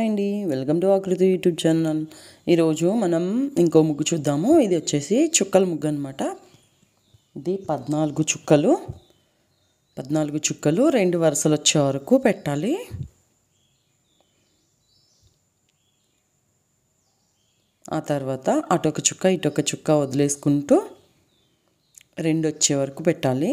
hi అండి welcome to Aakriti YouTube channel ఈరోజు మనం ఇంకో ముగ్గు చూద్దాము ఇది వచ్చేసి చుక్కల ముగ్గు అనమాట ఇది పద్నాలుగు చుక్కలు పద్నాలుగు చుక్కలు రెండు వరుసలు వచ్చే వరకు పెట్టాలి ఆ తర్వాత అటొక చుక్క ఇటొక చుక్క వదిలేసుకుంటూ రెండు వచ్చే వరకు పెట్టాలి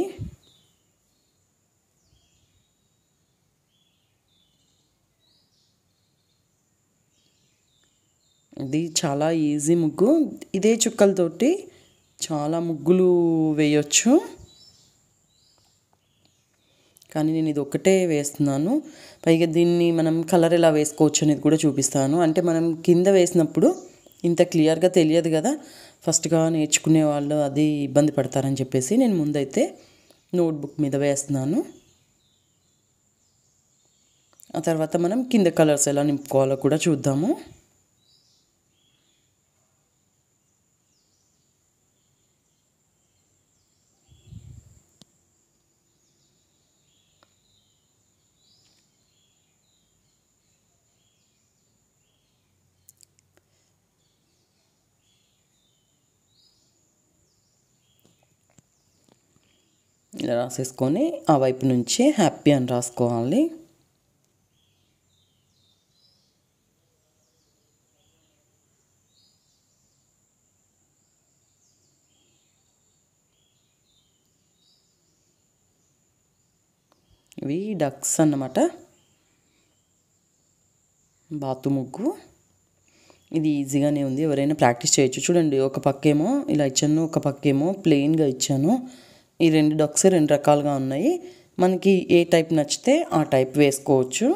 ఇది చాలా ఈజీ ముగ్గు ఇదే చుక్కలతోటి చాలా ముగ్గులు వేయొచ్చు కానీ నేను ఇది ఒకటే వేస్తున్నాను పైగా దీన్ని మనం కలర్ ఎలా వేసుకోవచ్చు అనేది కూడా చూపిస్తాను అంటే మనం కింద వేసినప్పుడు ఇంత క్లియర్గా తెలియదు కదా ఫస్ట్గా నేర్చుకునే వాళ్ళు అది ఇబ్బంది పడతారని చెప్పేసి నేను ముందైతే నోట్బుక్ మీద వేస్తున్నాను ఆ తర్వాత మనం కింద కలర్స్ ఎలా నింపుకోవాలో కూడా చూద్దాము ఇలా రాసేసుకొని ఆ వైపు నుంచి హ్యాపీ అని రాసుకోవాలి ఇవి డక్స్ అన్నమాట బాతు ముగ్గు ఇది ఈజీగానే ఉంది ఎవరైనా ప్రాక్టీస్ చేయొచ్చు చూడండి ఒక పక్కేమో ఇలా ఇచ్చాను ఒక పక్కేమో ప్లెయిన్గా ఇచ్చాను ఈ రెండు డక్స్ రెండు రకాలుగా ఉన్నాయి మనకి ఏ టైప్ నచ్చితే ఆ టైప్ వేసుకోవచ్చు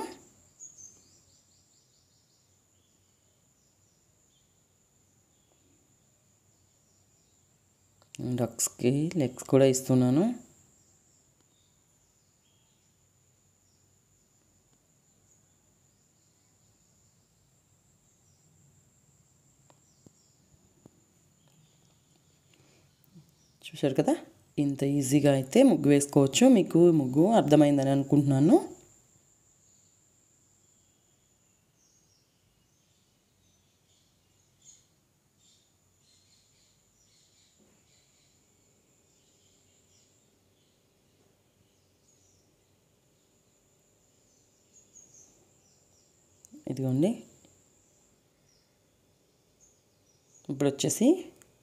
డక్స్కి లెగ్స్ కూడా ఇస్తున్నాను చూశారు కదా ఇంత ఈజీగా అయితే ముగ్గు వేసుకోవచ్చు మీకు ముగ్గు అర్థమైందని అనుకుంటున్నాను ఇదిగోండి ఇప్పుడు వచ్చేసి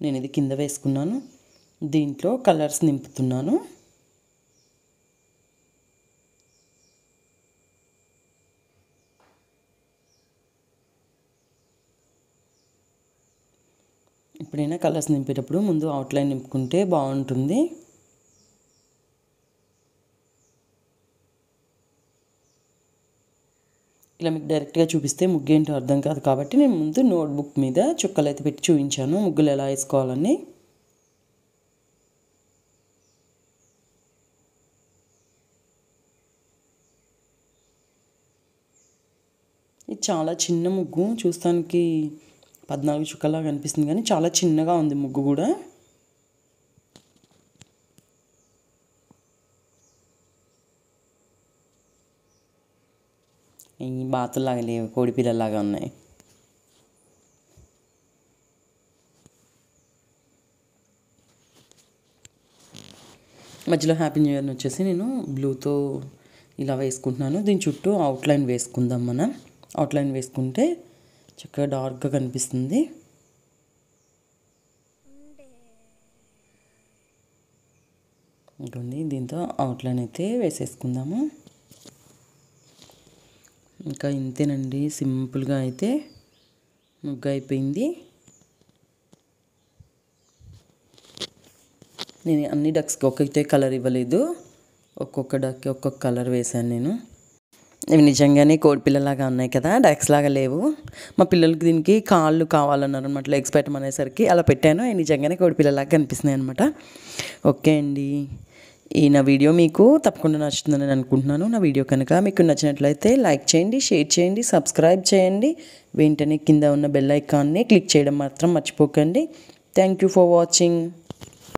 నేను ఇది కింద వేసుకున్నాను దీంట్లో కలర్స్ నింపుతున్నాను ఎప్పుడైనా కలర్స్ నింపేటప్పుడు ముందు అవుట్లైన్ నింపుకుంటే బాగుంటుంది ఇలా మీకు డైరెక్ట్గా చూపిస్తే ముగ్గు అర్థం కాదు కాబట్టి నేను ముందు నోట్బుక్ మీద చుక్కలు అయితే పెట్టి చూపించాను ముగ్గులు ఎలా వేసుకోవాలని ఇది చాలా చిన్న ముగ్గు చూస్తానికి పద్నాలుగు చుక్కలా కనిపిస్తుంది కానీ చాలా చిన్నగా ఉంది ముగ్గు కూడా ఈ బాతుల్లాగా లేవు కోడి పిల్లల్లాగా ఉన్నాయి మధ్యలో హ్యాపీ న్యూ ఇయర్ని వచ్చేసి నేను బ్లూతో ఇలా వేసుకుంటున్నాను దీని చుట్టూ అవుట్లైన్ వేసుకుందాం మనం అవుట్లైన్ వేసుకుంటే చక్కగా డార్క్గా కనిపిస్తుంది ఉంటుంది దీంతో అవుట్లైన్ అయితే వేసేసుకుందాము ఇంకా ఇంతేనండి సింపుల్గా అయితే ముగ్గు అయిపోయింది నేను అన్ని డక్స్కి ఒక్కొక్కటే కలర్ ఇవ్వలేదు ఒక్కొక్క డక్కి ఒక్కొక్క కలర్ వేశాను నేను ఇవి నిజంగానే పిల్లలాగా ఉన్నాయి కదా డ్యాక్స్ లాగా లేవు మా పిల్లలకి దీనికి కాళ్ళు కావాలన్నారు అనమాట లెగ్స్ పెట్టమనేసరికి అలా పెట్టాను అవి నిజంగానే పిల్లలాగా కనిపిస్తున్నాయి అనమాట ఓకే అండి ఈ నా వీడియో మీకు తప్పకుండా నచ్చుతుందని అనుకుంటున్నాను నా వీడియో కనుక మీకు నచ్చినట్లయితే లైక్ చేయండి షేర్ చేయండి సబ్స్క్రైబ్ చేయండి వెంటనే కింద ఉన్న బెల్ ఐకాన్ని క్లిక్ చేయడం మాత్రం మర్చిపోకండి థ్యాంక్ యూ ఫర్ వాచింగ్